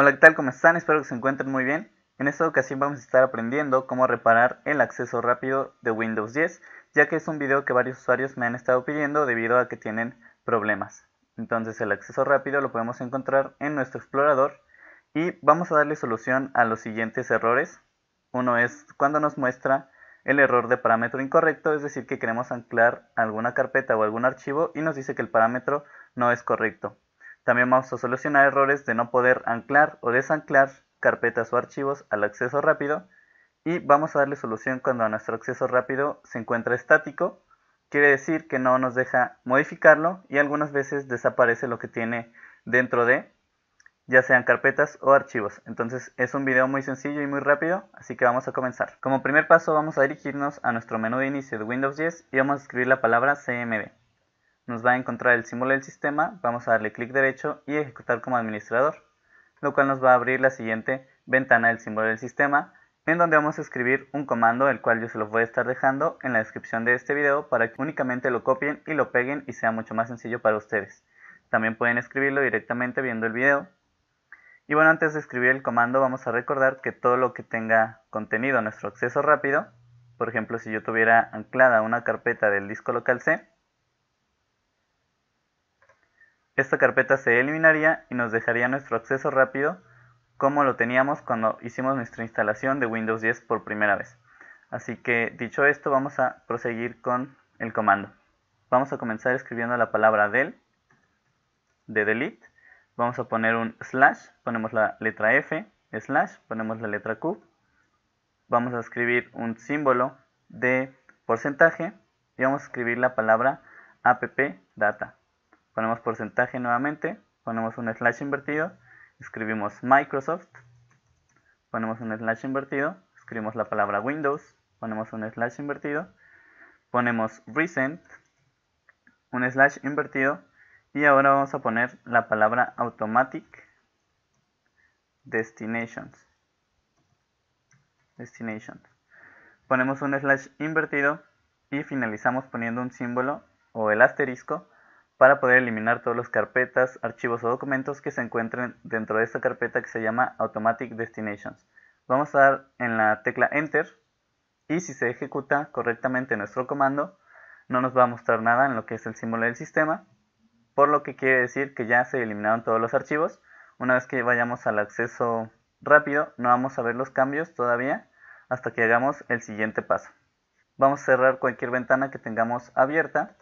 Hola, ¿qué tal? ¿Cómo están? Espero que se encuentren muy bien. En esta ocasión vamos a estar aprendiendo cómo reparar el acceso rápido de Windows 10, ya que es un video que varios usuarios me han estado pidiendo debido a que tienen problemas. Entonces el acceso rápido lo podemos encontrar en nuestro explorador y vamos a darle solución a los siguientes errores. Uno es cuando nos muestra el error de parámetro incorrecto, es decir, que queremos anclar alguna carpeta o algún archivo y nos dice que el parámetro no es correcto. También vamos a solucionar errores de no poder anclar o desanclar carpetas o archivos al acceso rápido y vamos a darle solución cuando nuestro acceso rápido se encuentra estático. Quiere decir que no nos deja modificarlo y algunas veces desaparece lo que tiene dentro de, ya sean carpetas o archivos. Entonces es un video muy sencillo y muy rápido, así que vamos a comenzar. Como primer paso vamos a dirigirnos a nuestro menú de inicio de Windows 10 y vamos a escribir la palabra CMD nos va a encontrar el símbolo del sistema, vamos a darle clic derecho y ejecutar como administrador, lo cual nos va a abrir la siguiente ventana del símbolo del sistema, en donde vamos a escribir un comando, el cual yo se los voy a estar dejando en la descripción de este video para que únicamente lo copien y lo peguen y sea mucho más sencillo para ustedes. También pueden escribirlo directamente viendo el video. Y bueno, antes de escribir el comando vamos a recordar que todo lo que tenga contenido nuestro acceso rápido, por ejemplo si yo tuviera anclada una carpeta del disco local C, esta carpeta se eliminaría y nos dejaría nuestro acceso rápido como lo teníamos cuando hicimos nuestra instalación de Windows 10 por primera vez. Así que dicho esto vamos a proseguir con el comando. Vamos a comenzar escribiendo la palabra del, de delete. Vamos a poner un slash, ponemos la letra F, slash, ponemos la letra Q. Vamos a escribir un símbolo de porcentaje y vamos a escribir la palabra app data ponemos porcentaje nuevamente, ponemos un slash invertido, escribimos Microsoft, ponemos un slash invertido, escribimos la palabra Windows, ponemos un slash invertido, ponemos recent, un slash invertido y ahora vamos a poner la palabra automatic destinations. Destinations. Ponemos un slash invertido y finalizamos poniendo un símbolo o el asterisco para poder eliminar todas las carpetas, archivos o documentos que se encuentren dentro de esta carpeta que se llama Automatic Destinations. Vamos a dar en la tecla Enter y si se ejecuta correctamente nuestro comando, no nos va a mostrar nada en lo que es el símbolo del sistema, por lo que quiere decir que ya se eliminaron todos los archivos. Una vez que vayamos al acceso rápido, no vamos a ver los cambios todavía hasta que hagamos el siguiente paso. Vamos a cerrar cualquier ventana que tengamos abierta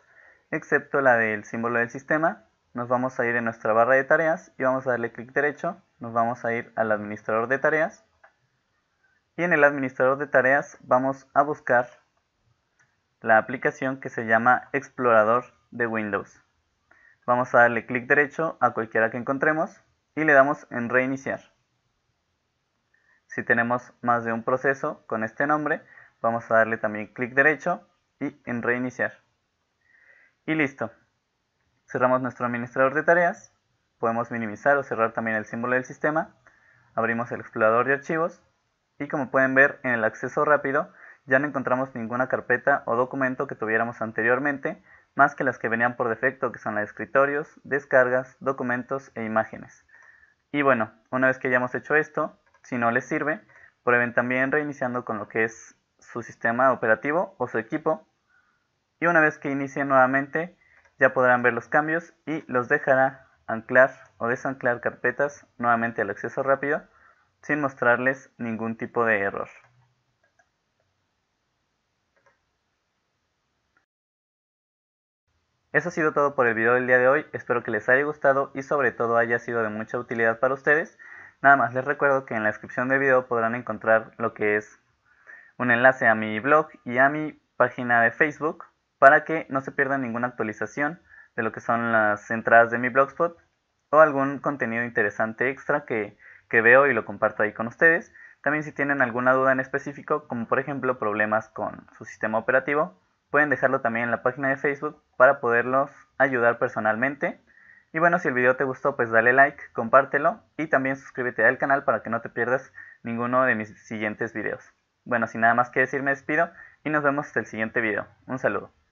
excepto la del símbolo del sistema. Nos vamos a ir en nuestra barra de tareas y vamos a darle clic derecho. Nos vamos a ir al administrador de tareas. Y en el administrador de tareas vamos a buscar la aplicación que se llama Explorador de Windows. Vamos a darle clic derecho a cualquiera que encontremos y le damos en reiniciar. Si tenemos más de un proceso con este nombre, vamos a darle también clic derecho y en reiniciar. Y listo. Cerramos nuestro administrador de tareas. Podemos minimizar o cerrar también el símbolo del sistema. Abrimos el explorador de archivos. Y como pueden ver, en el acceso rápido ya no encontramos ninguna carpeta o documento que tuviéramos anteriormente, más que las que venían por defecto, que son la escritorios, descargas, documentos e imágenes. Y bueno, una vez que hayamos hecho esto, si no les sirve, prueben también reiniciando con lo que es su sistema operativo o su equipo y una vez que inicie nuevamente ya podrán ver los cambios y los dejará anclar o desanclar carpetas nuevamente al acceso rápido sin mostrarles ningún tipo de error. Eso ha sido todo por el video del día de hoy, espero que les haya gustado y sobre todo haya sido de mucha utilidad para ustedes. Nada más les recuerdo que en la descripción del video podrán encontrar lo que es un enlace a mi blog y a mi página de Facebook para que no se pierda ninguna actualización de lo que son las entradas de mi blogspot o algún contenido interesante extra que, que veo y lo comparto ahí con ustedes. También si tienen alguna duda en específico, como por ejemplo problemas con su sistema operativo, pueden dejarlo también en la página de Facebook para poderlos ayudar personalmente. Y bueno, si el video te gustó, pues dale like, compártelo y también suscríbete al canal para que no te pierdas ninguno de mis siguientes videos. Bueno, sin nada más que decir, me despido y nos vemos hasta el siguiente video. Un saludo.